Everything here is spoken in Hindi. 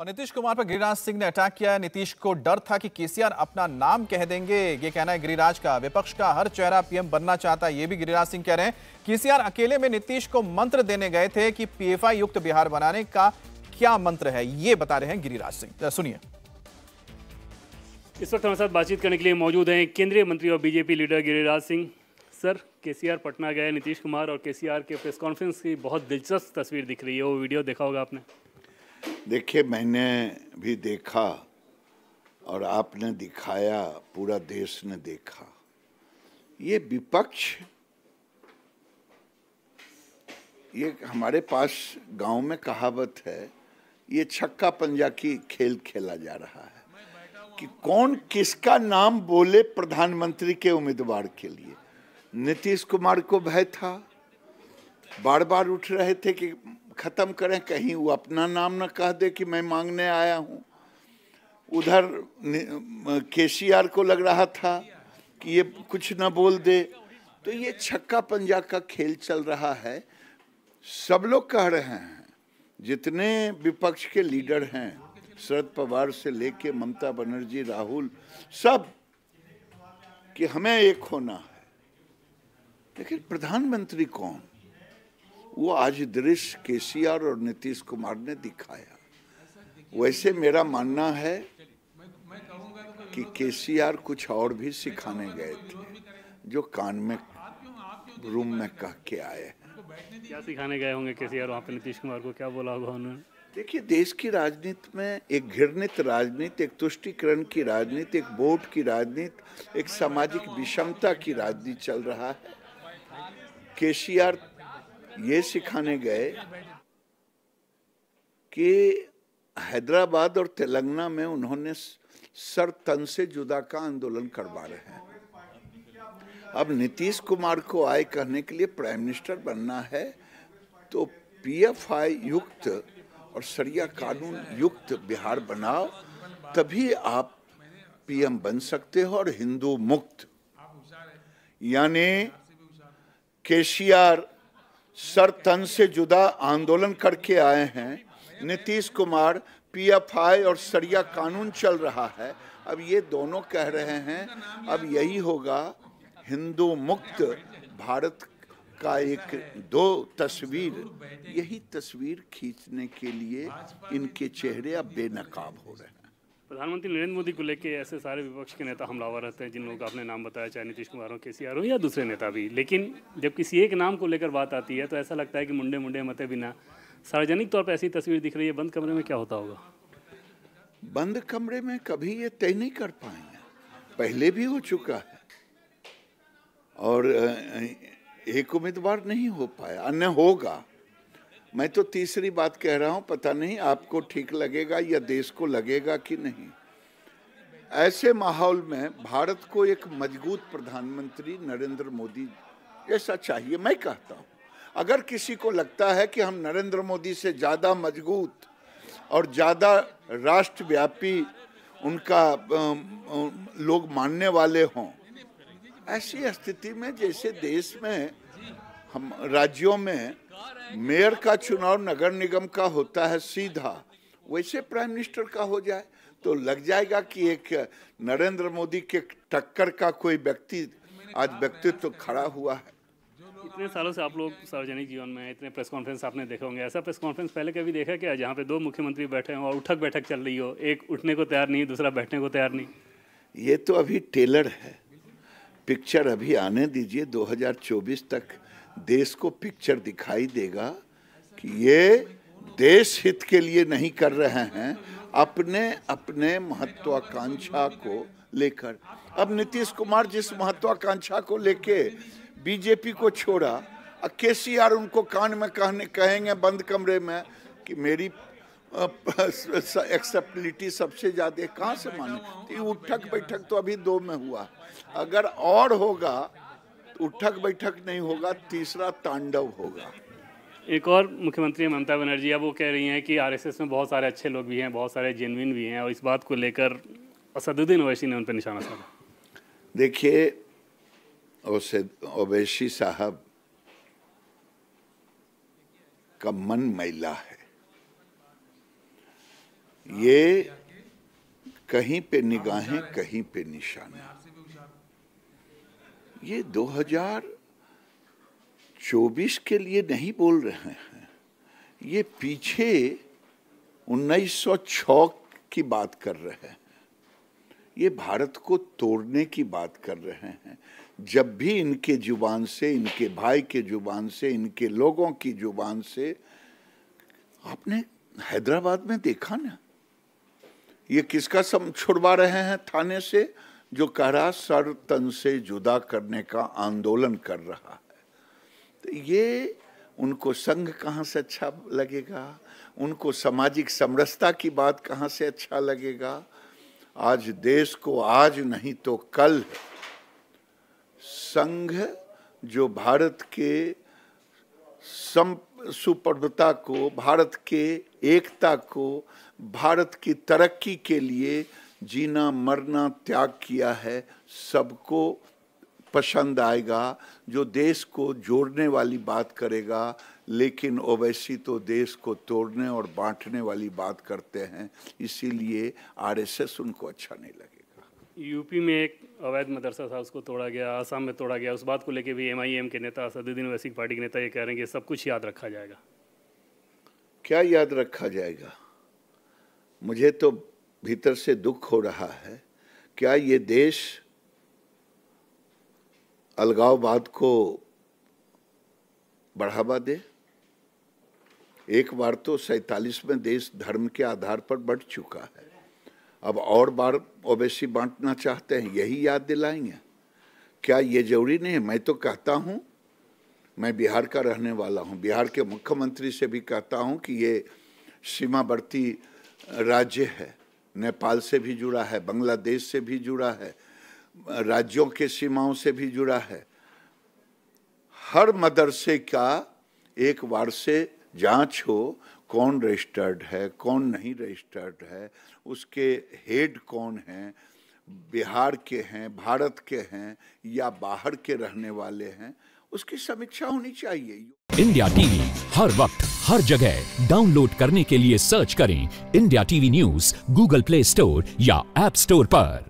और नीतीश कुमार पर गिरिराज सिंह ने अटैक किया है नीतीश को डर था कि केसीआर अपना नाम कह देंगे ये कहना है गिरिराज का विपक्ष का हर चेहरा पीएम बनना चाहता है ये भी गिरिराज सिंह कह रहे हैं केसीआर अकेले में नीतीश को मंत्र देने गए थे कि पीएफआई युक्त बिहार बनाने का क्या मंत्र है ये बता रहे हैं गिरिराज सिंह तो सुनिए इस वक्त हमारे साथ बातचीत करने के लिए मौजूद हैं केंद्रीय मंत्री और BJP leader Giriraj Singh sir KCR Patna गए नीतीश कुमार और केसीआर के प्रेस कॉन्फ्रेंस की बहुत दिलचस्प तस्वीर दिख रही है वो वीडियो देखा होगा आपने देखिए मैंने भी देखा और आपने दिखाया पूरा देश ने देखा ये विपक्ष ये हमारे पास गांव में कहावत है ये छक्का पंजा की खेल खेला जा रहा है कि कौन किसका नाम बोले प्रधानमंत्री के उम्मीदवार के लिए नीतीश कुमार को भय था बार बार उठ रहे थे कि ख़त्म करें कहीं वो अपना नाम ना कह दे कि मैं मांगने आया हूँ उधर के को लग रहा था कि ये कुछ ना बोल दे तो ये छक्का पंजा का खेल चल रहा है सब लोग कह रहे हैं जितने विपक्ष के लीडर हैं शरद पवार से लेके ममता बनर्जी राहुल सब कि हमें एक होना है लेकिन प्रधानमंत्री कौन वो आज दृश्य केसीआर और नीतीश कुमार ने दिखाया वैसे मेरा मानना है कि केसीआर कुछ और भी सिखाने गए थे जो कान में रूम में कह के आए क्या सिखाने गए होंगे केसीआर वहाँ पे नीतीश कुमार को क्या बोला होगा उन्होंने देखिए देश की राजनीति में एक घृणित राजनीति एक तुष्टिकरण की राजनीति एक वोट की राजनीति एक सामाजिक विषमता की राजनीति चल रहा है केसीआर ये सिखाने गए कि हैदराबाद और तेलंगाना में उन्होंने सर तन से जुदा का आंदोलन करवा रहे हैं अब नीतीश कुमार को आय कहने के लिए प्राइम मिनिस्टर बनना है तो पीएफआई युक्त और सरिया कानून युक्त बिहार बनाओ तभी आप पीएम बन सकते हो और हिंदू मुक्त यानी केसीआर सर तन से जुदा आंदोलन करके आए हैं नीतीश कुमार पीएफआई और सरिया कानून चल रहा है अब ये दोनों कह रहे हैं अब यही होगा हिंदू मुक्त भारत का एक दो तस्वीर यही तस्वीर खींचने के लिए इनके चेहरे अब बेनकाब हो रहे हैं प्रधानमंत्री नरेंद्र मोदी को लेके ऐसे सारे विपक्ष के नेता हमलावर रहते हैं जिन लोगों का आपने नाम बताया चाहे नीतीश कुमार हो के सी हो या दूसरे नेता भी लेकिन जब किसी एक नाम को लेकर बात आती है तो ऐसा लगता है कि मुंडे मुंडे मते बिना सार्वजनिक तौर पर ऐसी तस्वीर दिख रही है बंद कमरे में क्या होता होगा बंद कमरे में कभी ये तय नहीं कर पाएंगे पहले भी हो चुका है और एक उम्मीदवार नहीं हो पाया अन्य होगा मैं तो तीसरी बात कह रहा हूं पता नहीं आपको ठीक लगेगा या देश को लगेगा कि नहीं ऐसे माहौल में भारत को एक मजबूत प्रधानमंत्री नरेंद्र मोदी ऐसा चाहिए मैं कहता हूं अगर किसी को लगता है कि हम नरेंद्र मोदी से ज़्यादा मजबूत और ज़्यादा राष्ट्रव्यापी उनका लोग मानने वाले हों ऐसी स्थिति में जैसे देश में हम राज्यों में मेयर का चुनाव नगर निगम का होता है सीधा वैसे प्राइम मिनिस्टर का हो जाए तो लग जाएगा कि एक नरेंद्र मोदी के टक्कर का कोई व्यक्ति आज व्यक्तित्व तो खड़ा हुआ है इतने सालों से आप लोग सार्वजनिक जीवन में इतने प्रेस कॉन्फ्रेंस आपने देखे होंगे ऐसा प्रेस कॉन्फ्रेंस पहले कभी देखा क्या जहाँ पे दो मुख्यमंत्री बैठे हैं और उठक बैठक चल रही हो एक उठने को तैयार नहीं दूसरा बैठने को तैयार नहीं ये तो अभी टेलर है पिक्चर अभी आने दीजिए 2024 तक देश को पिक्चर दिखाई देगा कि ये देश हित के लिए नहीं कर रहे हैं अपने अपने महत्वाकांक्षा को लेकर अब नीतीश कुमार जिस महत्वाकांक्षा को लेके बीजेपी को छोड़ा और के उनको कान में कहने कहेंगे बंद कमरे में कि मेरी एक्सेप्टिलिटी सबसे ज़्यादा कहाँ से माने उठक बैठक तो अभी दो में हुआ अगर और होगा उठक बैठक नहीं होगा तीसरा तांडव होगा एक और मुख्यमंत्री ममता बनर्जी अब वो कह रही हैं कि आरएसएस में बहुत सारे अच्छे लोग भी हैं बहुत सारे जेनविन भी हैं और इस बात को लेकर असदुद्दीन अवैसी ने उन पर निशाना साधा देखिए अवैसी साहब का मन मैला है ये कहीं पे निगाहें कहीं पे निशाना ये 2024 के लिए नहीं बोल रहे हैं ये पीछे 1906 की बात कर रहे हैं ये भारत को तोड़ने की बात कर रहे हैं जब भी इनके जुबान से इनके भाई के जुबान से इनके लोगों की जुबान से आपने हैदराबाद में देखा ना ये किसका सम छुड़वा रहे हैं थाने से जो कह रहा सर तन से जुदा करने का आंदोलन कर रहा है तो ये उनको संघ कहाँ से अच्छा लगेगा उनको सामाजिक समरसता की बात कहाँ से अच्छा लगेगा आज देश को आज नहीं तो कल संघ जो भारत के सम सुप्रभुता को भारत के एकता को भारत की तरक्की के लिए जीना मरना त्याग किया है सबको पसंद आएगा जो देश को जोड़ने वाली बात करेगा लेकिन ओवैसी तो देश को तोड़ने और बांटने वाली बात करते हैं इसीलिए आरएसएस उनको अच्छा नहीं लगेगा यूपी में एक अवैध मदरसा था उसको तोड़ा गया आसाम में तोड़ा गया उस बात को लेकर भी एमआईएम के नेता असदुद्दीन ओवैसी पार्टी के नेता ये कह रहे हैं कि सब कुछ याद रखा जाएगा क्या याद रखा जाएगा मुझे तो भीतर से दुख हो रहा है क्या ये देश अलगाववाद को बढ़ावा दे एक बार तो सैतालीस में देश धर्म के आधार पर बढ़ चुका है अब और बार ओबेसी बांटना चाहते हैं यही याद दिलाएंगे क्या ये जरूरी नहीं है मैं तो कहता हूँ मैं बिहार का रहने वाला हूँ बिहार के मुख्यमंत्री से भी कहता हूँ कि ये सीमावर्ती राज्य है नेपाल से भी जुड़ा है बांग्लादेश से भी जुड़ा है राज्यों के सीमाओं से भी जुड़ा है हर मदरसे का एक बार से जांच हो कौन रजिस्टर्ड है कौन नहीं रजिस्टर्ड है उसके हेड कौन हैं बिहार के हैं भारत के हैं या बाहर के रहने वाले हैं उसकी समीक्षा होनी चाहिए इंडिया टीवी हर वक्त हर जगह डाउनलोड करने के लिए सर्च करें India TV news Google Play Store या एप स्टोर पर